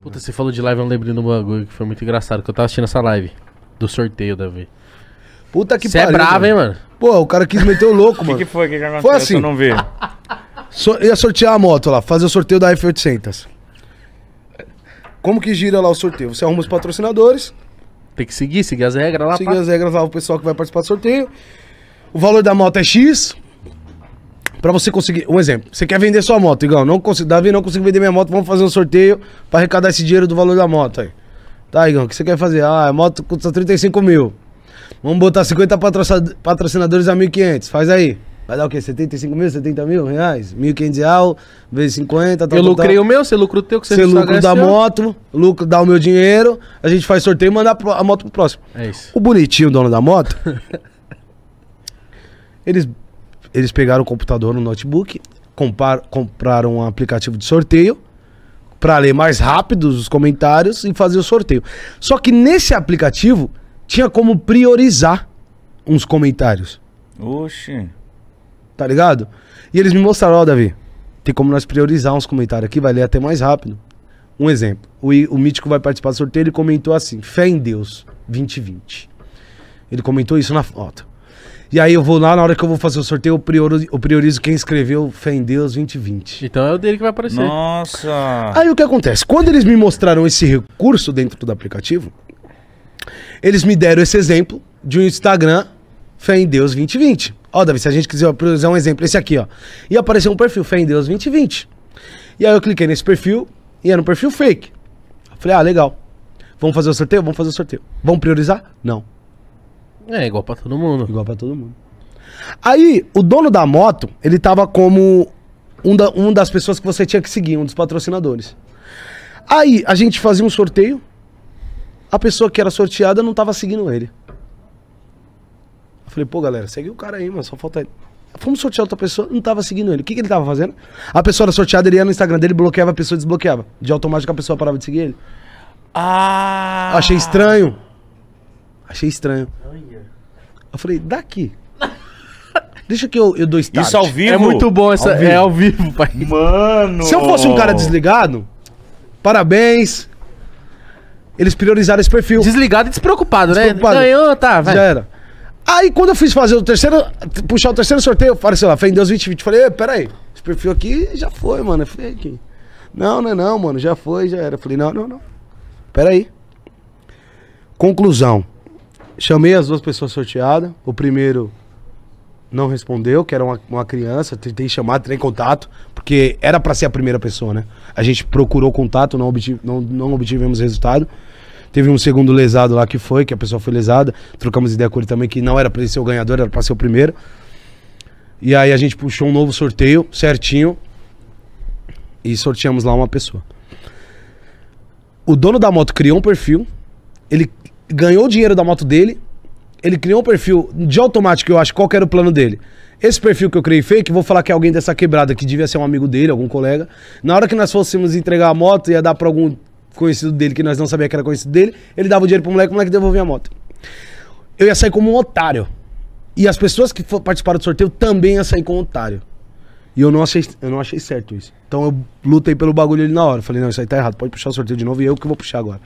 Puta, você falou de live, eu não lembrei do bagulho que foi muito engraçado, que eu tava assistindo essa live do sorteio, Davi. Puta que Você é bravo, hein, mano? Pô, o cara quis meter o louco, O mano. que, que foi? O que, que aconteceu? assim. Eu não vi. So- ia sortear a moto lá, fazer o sorteio da F800. Como que gira lá o sorteio? Você arruma os patrocinadores, Tem que seguir, seguir as regras lá. seguir pá. as regras lá, o pessoal que vai participar do sorteio. O valor da moto é X, Pra você conseguir. Um exemplo. Você quer vender sua moto, Igão. Não consigo, Davi, não consigo vender minha moto. Vamos fazer um sorteio pra arrecadar esse dinheiro do valor da moto aí. Tá, Igão, o que você quer fazer? Ah, a moto custa 35 mil. Vamos botar 50 patrocinadores a 1.500. Faz aí. Vai dar o quê? 75 mil, 70 mil reais? 1.500 reais vezes 50, tal, Eu lucrei tal. o meu, você lucra o teu, que você Você lucra da moto, lucro, dá o meu dinheiro, a gente faz sorteio e manda a moto pro próximo. É isso. O bonitinho, dono da moto, eles eles pegaram o computador no notebook, compar, compraram um aplicativo de sorteio para ler mais rápido os comentários e fazer o sorteio. Só que nesse aplicativo tinha como priorizar uns comentários. Oxi. Tá ligado? E eles me mostraram, ó, oh, Davi, tem como nós priorizar uns comentários aqui, vai ler até mais rápido. Um exemplo, o, o Mítico vai participar do sorteio, ele comentou assim, fé em Deus, 2020. Ele comentou isso na foto. E aí eu vou lá, na hora que eu vou fazer o sorteio, eu priorizo, eu priorizo quem escreveu Fé em Deus 2020. Então é o dele que vai aparecer. Nossa! Aí o que acontece? Quando eles me mostraram esse recurso dentro do aplicativo, eles me deram esse exemplo de um Instagram Fé em Deus 2020. Ó, Davi, se a gente quiser usar um exemplo, esse aqui, ó. E apareceu um perfil Fé em Deus 2020. E aí eu cliquei nesse perfil e era um perfil fake. falei, ah, legal. Vamos fazer o sorteio? Vamos fazer o sorteio. Vamos priorizar? Não. É, igual pra todo mundo. Igual pra todo mundo. Aí, o dono da moto, ele tava como um, da, um das pessoas que você tinha que seguir, um dos patrocinadores. Aí, a gente fazia um sorteio, a pessoa que era sorteada não tava seguindo ele. Eu falei, pô, galera, segue o cara aí, mano, só falta ele. Fomos sortear outra pessoa, não tava seguindo ele. O que, que ele tava fazendo? A pessoa era sorteada, ele ia no Instagram dele, bloqueava a pessoa desbloqueava. De automático a pessoa parava de seguir ele. Ah! Achei estranho. Achei estranho. Eu falei, daqui. Deixa que eu, eu dou start. Isso ao é vivo? É muito bom, essa, ao é ao vivo, pai. Mano! Se eu fosse um cara desligado, parabéns. Eles priorizaram esse perfil. Desligado e despreocupado, né? despreocupado. né? Ganhou, tá, vai. Já era. Aí quando eu fiz fazer o terceiro, puxar o terceiro sorteio, eu falei, sei lá, fé em Deus 2020. Falei, peraí, esse perfil aqui já foi, mano, é aqui. Não, não, é não, mano, já foi, já era. Eu falei, não, não, não. Peraí. Conclusão. Chamei as duas pessoas sorteadas. O primeiro não respondeu, que era uma, uma criança. Tentei chamar, entrei em contato, porque era para ser a primeira pessoa, né? A gente procurou contato, não, obtive, não, não obtivemos resultado. Teve um segundo lesado lá que foi, que a pessoa foi lesada. Trocamos ideia com ele também, que não era para ele ser o ganhador, era para ser o primeiro. E aí a gente puxou um novo sorteio, certinho. E sorteamos lá uma pessoa. O dono da moto criou um perfil. Ele ganhou o dinheiro da moto dele, ele criou um perfil de automático, eu acho, qual era o plano dele. Esse perfil que eu criei fake, vou falar que é alguém dessa quebrada, que devia ser um amigo dele, algum colega. Na hora que nós fôssemos entregar a moto, ia dar pra algum conhecido dele, que nós não sabia que era conhecido dele, ele dava o dinheiro pro moleque, o moleque devolvia a moto. Eu ia sair como um otário. E as pessoas que participaram do sorteio também iam sair como um otário. E eu não achei, eu não achei certo isso. Então eu lutei pelo bagulho ali na hora. Falei, não, isso aí tá errado. Pode puxar o sorteio de novo e eu que vou puxar agora.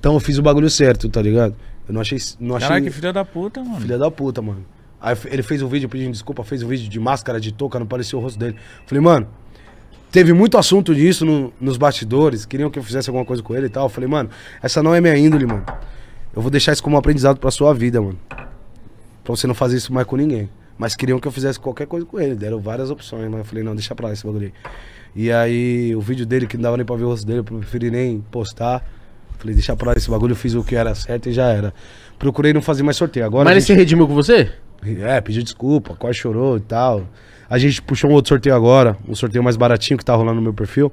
Então eu fiz o bagulho certo, tá ligado? Eu não achei. Não achei... Caraca, que filha da puta, mano. Filha da puta, mano. Aí ele fez um vídeo pedindo desculpa, fez um vídeo de máscara, de touca, não parecia o rosto dele. Falei, mano, teve muito assunto disso no, nos bastidores, queriam que eu fizesse alguma coisa com ele e tal. Falei, mano, essa não é minha índole, mano. Eu vou deixar isso como um aprendizado pra sua vida, mano. Pra você não fazer isso mais com ninguém. Mas queriam que eu fizesse qualquer coisa com ele. Deram várias opções, mas né? eu falei, não, deixa pra lá esse bagulho aí. E aí, o vídeo dele, que não dava nem pra ver o rosto dele, eu preferi nem postar. Falei, deixa pra lá esse bagulho, eu fiz o que era certo e já era. Procurei não fazer mais sorteio. Agora Mas ele se redimiu com você? É, pediu desculpa, quase chorou e tal. A gente puxou um outro sorteio agora, um sorteio mais baratinho que tá rolando no meu perfil.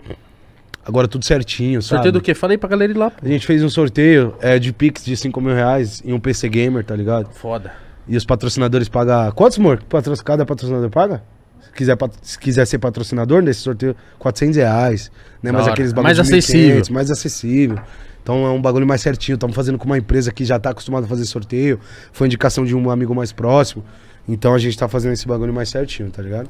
Agora tudo certinho, sabe? Sorteio do quê? Falei pra galera ir lá. Pô. A gente fez um sorteio é, de Pix de 5 mil reais em um PC Gamer, tá ligado? Foda. E os patrocinadores pagam. Quantos, amor? Cada patrocinador paga? Se quiser, se quiser ser patrocinador nesse sorteio, 400 reais. Né? Mas aqueles é bagulhos mais acessível. mais acessível. Então é um bagulho mais certinho. Estamos fazendo com uma empresa que já está acostumada a fazer sorteio. Foi indicação de um amigo mais próximo. Então a gente está fazendo esse bagulho mais certinho, tá ligado?